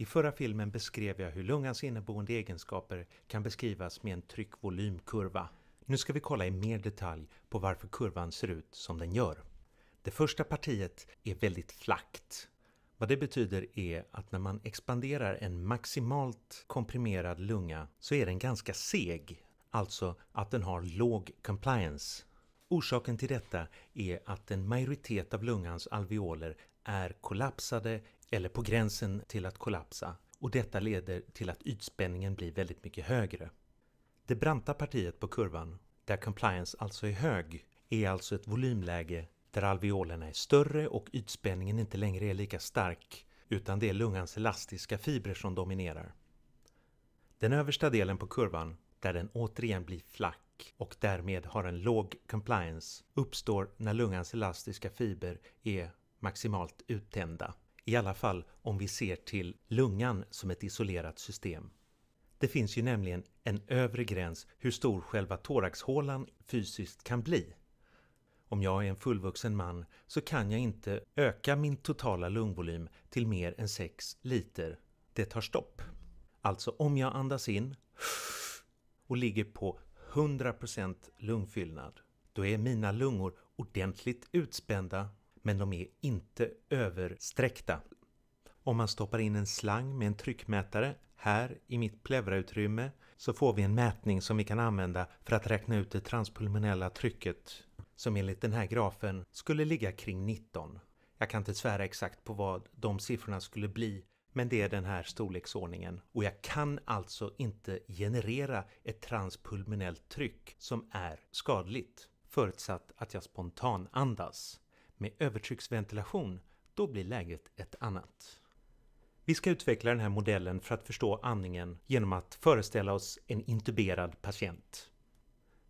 I förra filmen beskrev jag hur lungans inneboende egenskaper kan beskrivas med en tryckvolymkurva. Nu ska vi kolla i mer detalj på varför kurvan ser ut som den gör. Det första partiet är väldigt flackt. Vad det betyder är att när man expanderar en maximalt komprimerad lunga så är den ganska seg, alltså att den har låg compliance. Orsaken till detta är att en majoritet av lungans alveoler är kollapsade eller på gränsen till att kollapsa och detta leder till att ytspänningen blir väldigt mycket högre. Det branta partiet på kurvan, där compliance alltså är hög, är alltså ett volymläge där alveolerna är större och ytspänningen inte längre är lika stark utan det är lungans elastiska fibrer som dominerar. Den översta delen på kurvan, där den återigen blir flack och därmed har en låg compliance, uppstår när lungans elastiska fiber är maximalt uttända i alla fall om vi ser till lungan som ett isolerat system. Det finns ju nämligen en övre gräns hur stor själva thoraxhålan fysiskt kan bli. Om jag är en fullvuxen man så kan jag inte öka min totala lungvolym till mer än 6 liter. Det tar stopp. Alltså om jag andas in och ligger på 100% lungfyllnad, då är mina lungor ordentligt utspända men de är inte översträckta. Om man stoppar in en slang med en tryckmätare här i mitt pleurautrymme så får vi en mätning som vi kan använda för att räkna ut det transpulmonella trycket som enligt den här grafen skulle ligga kring 19. Jag kan inte svära exakt på vad de siffrorna skulle bli men det är den här storleksordningen och jag kan alltså inte generera ett transpulmonellt tryck som är skadligt förutsatt att jag spontan andas med övertrycksventilation, då blir läget ett annat. Vi ska utveckla den här modellen för att förstå andningen genom att föreställa oss en intuberad patient.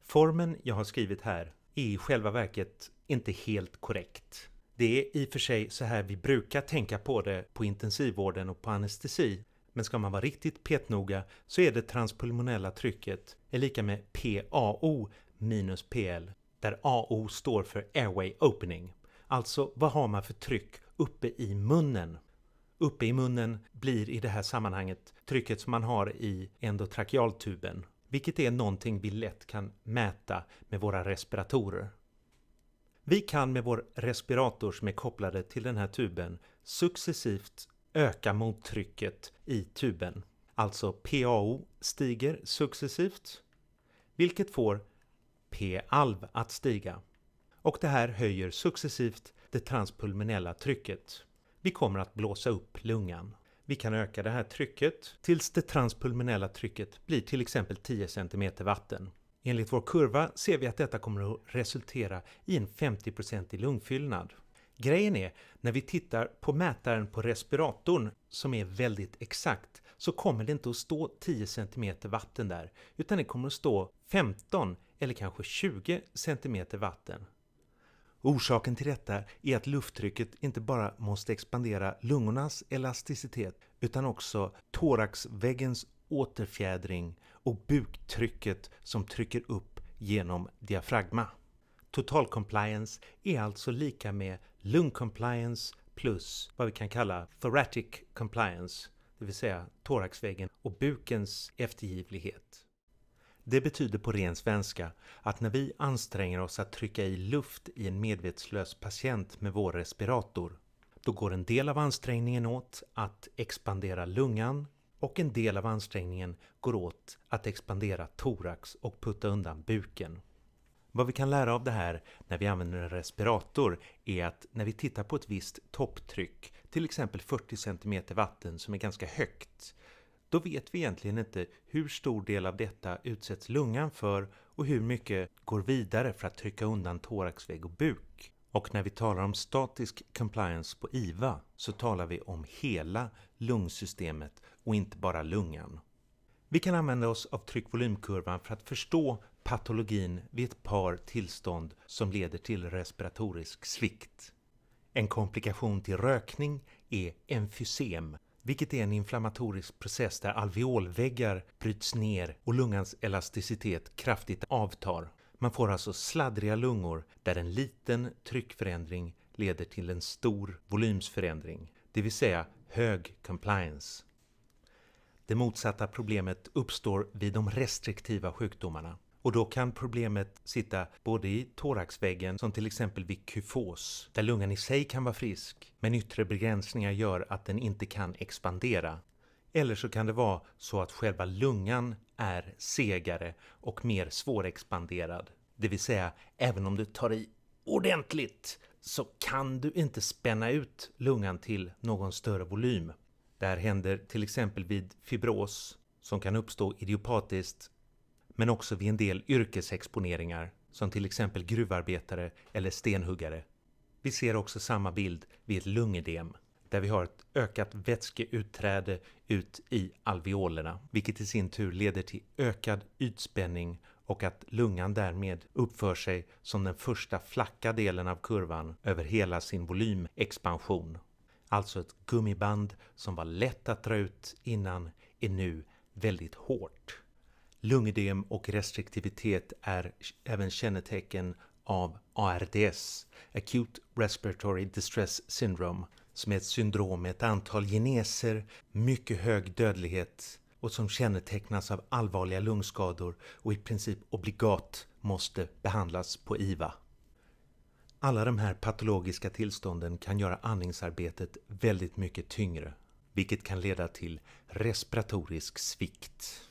Formen jag har skrivit här är i själva verket inte helt korrekt. Det är i och för sig så här vi brukar tänka på det på intensivvården och på anestesi, men ska man vara riktigt petnoga så är det transpulmonella trycket är lika med PAO minus PL, där AO står för Airway Opening. Alltså, vad har man för tryck uppe i munnen? Uppe i munnen blir i det här sammanhanget trycket som man har i endotrakealtuben, vilket är någonting vi lätt kan mäta med våra respiratorer. Vi kan med vår respirator som är kopplade till den här tuben successivt öka mottrycket i tuben. Alltså PAO stiger successivt, vilket får P-alv att stiga och det här höjer successivt det transpulmonella trycket. Vi kommer att blåsa upp lungan. Vi kan öka det här trycket tills det transpulmonella trycket blir till exempel 10 cm vatten. Enligt vår kurva ser vi att detta kommer att resultera i en 50 i lungfyllnad. Grejen är, när vi tittar på mätaren på respiratorn som är väldigt exakt så kommer det inte att stå 10 cm vatten där utan det kommer att stå 15 eller kanske 20 cm vatten. Orsaken till detta är att lufttrycket inte bara måste expandera lungornas elasticitet utan också thoraxväggens återfjädring och buktrycket som trycker upp genom diafragma. Total compliance är alltså lika med lungcompliance plus vad vi kan kalla thoracic compliance, det vill säga thoraxväggen och bukens eftergivlighet. Det betyder på ren svenska att när vi anstränger oss att trycka i luft i en medvetslös patient med vår respirator, då går en del av ansträngningen åt att expandera lungan och en del av ansträngningen går åt att expandera thorax och putta undan buken. Vad vi kan lära av det här när vi använder en respirator är att när vi tittar på ett visst topptryck, till exempel 40 cm vatten som är ganska högt, då vet vi egentligen inte hur stor del av detta utsätts lungan för och hur mycket går vidare för att trycka undan thoraxvägg och buk. Och när vi talar om statisk compliance på IVA så talar vi om hela lungsystemet och inte bara lungan. Vi kan använda oss av tryckvolymkurvan för att förstå patologin vid ett par tillstånd som leder till respiratorisk svikt. En komplikation till rökning är emfysem vilket är en inflammatorisk process där alveolväggar bryts ner och lungans elasticitet kraftigt avtar. Man får alltså sladdriga lungor där en liten tryckförändring leder till en stor volymsförändring, det vill säga hög compliance. Det motsatta problemet uppstår vid de restriktiva sjukdomarna. Och då kan problemet sitta både i thoraxväggen, som till exempel vid kyfos, där lungan i sig kan vara frisk, men yttre begränsningar gör att den inte kan expandera. Eller så kan det vara så att själva lungan är segare och mer svårexpanderad. Det vill säga, även om du tar i ordentligt så kan du inte spänna ut lungan till någon större volym. Det här händer till exempel vid fibros som kan uppstå idiopatiskt men också vid en del yrkesexponeringar som till exempel gruvarbetare eller stenhuggare. Vi ser också samma bild vid ett lungedem där vi har ett ökat vätskeutträde ut i alveolerna, vilket i sin tur leder till ökad ytspänning och att lungan därmed uppför sig som den första flacka delen av kurvan över hela sin volymexpansion. Alltså ett gummiband som var lätt att dra ut innan är nu väldigt hårt. Lungödem och restriktivitet är även kännetecken av ARDS, Acute Respiratory Distress Syndrome, som är ett syndrom med ett antal geneser, mycket hög dödlighet och som kännetecknas av allvarliga lungskador och i princip obligat måste behandlas på IVA. Alla de här patologiska tillstånden kan göra andningsarbetet väldigt mycket tyngre, vilket kan leda till respiratorisk svikt.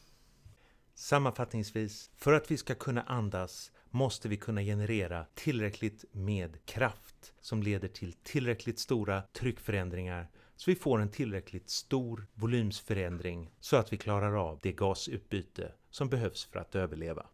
Sammanfattningsvis, för att vi ska kunna andas måste vi kunna generera tillräckligt med kraft som leder till tillräckligt stora tryckförändringar så vi får en tillräckligt stor volymsförändring så att vi klarar av det gasutbyte som behövs för att överleva.